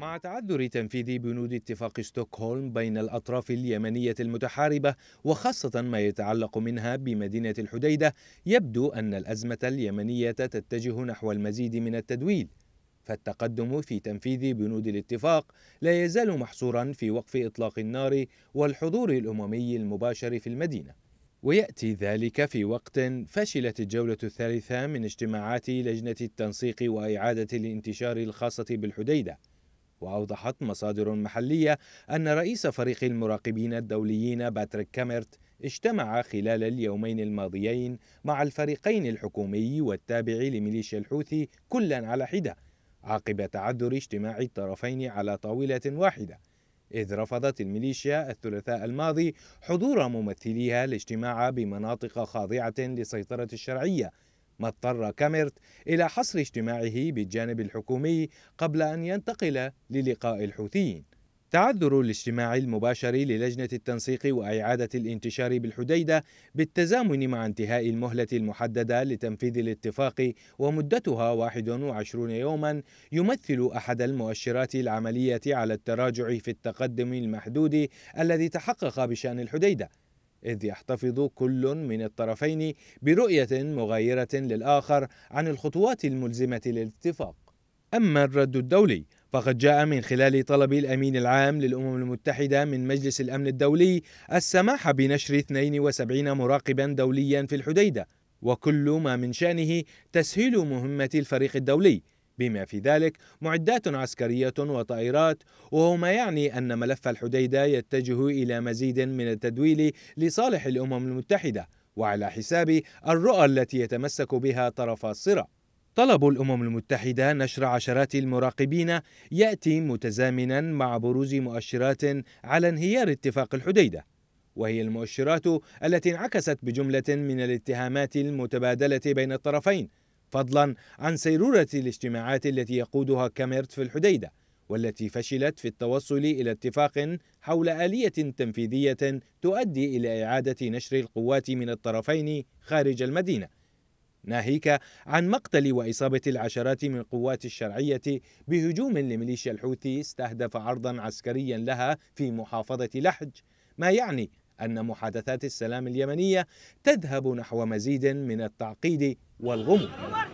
مع تعذر تنفيذ بنود اتفاق ستوكهولم بين الأطراف اليمنية المتحاربة وخاصة ما يتعلق منها بمدينة الحديدة يبدو أن الأزمة اليمنية تتجه نحو المزيد من التدويل فالتقدم في تنفيذ بنود الاتفاق لا يزال محصورا في وقف إطلاق النار والحضور الأممي المباشر في المدينة ويأتي ذلك في وقت فشلت الجولة الثالثة من اجتماعات لجنة التنسيق وإعادة الانتشار الخاصة بالحديدة وأوضحت مصادر محلية أن رئيس فريق المراقبين الدوليين باتريك كاميرت اجتمع خلال اليومين الماضيين مع الفريقين الحكومي والتابع لميليشيا الحوثي كلا على حدة عقب تعذر اجتماع الطرفين على طاولة واحدة إذ رفضت الميليشيا الثلاثاء الماضي حضور ممثليها الاجتماع بمناطق خاضعة لسيطرة الشرعية ما اضطر كاميرت إلى حصر اجتماعه بالجانب الحكومي قبل أن ينتقل للقاء الحوثيين تعذر الاجتماع المباشر للجنة التنسيق وإعادة الانتشار بالحديدة بالتزامن مع انتهاء المهلة المحددة لتنفيذ الاتفاق ومدتها 21 يوما يمثل أحد المؤشرات العملية على التراجع في التقدم المحدود الذي تحقق بشأن الحديدة إذ يحتفظ كل من الطرفين برؤية مغايرة للآخر عن الخطوات الملزمة للاتفاق. أما الرد الدولي فقد جاء من خلال طلب الأمين العام للأمم المتحدة من مجلس الأمن الدولي السماح بنشر 72 مراقبا دوليا في الحديدة وكل ما من شأنه تسهيل مهمة الفريق الدولي بما في ذلك معدات عسكرية وطائرات وهو ما يعني أن ملف الحديدة يتجه إلى مزيد من التدويل لصالح الأمم المتحدة وعلى حساب الرؤى التي يتمسك بها طرفا الصراع طلب الأمم المتحدة نشر عشرات المراقبين يأتي متزامنا مع بروز مؤشرات على انهيار اتفاق الحديدة وهي المؤشرات التي انعكست بجملة من الاتهامات المتبادلة بين الطرفين فضلا عن سيرورة الاجتماعات التي يقودها كاميرت في الحديدة والتي فشلت في التوصل إلى اتفاق حول آلية تنفيذية تؤدي إلى إعادة نشر القوات من الطرفين خارج المدينة ناهيك عن مقتل وإصابة العشرات من قوات الشرعية بهجوم لميليشيا الحوثي استهدف عرضا عسكريا لها في محافظة لحج ما يعني أن محادثات السلام اليمنية تذهب نحو مزيد من التعقيد والغموض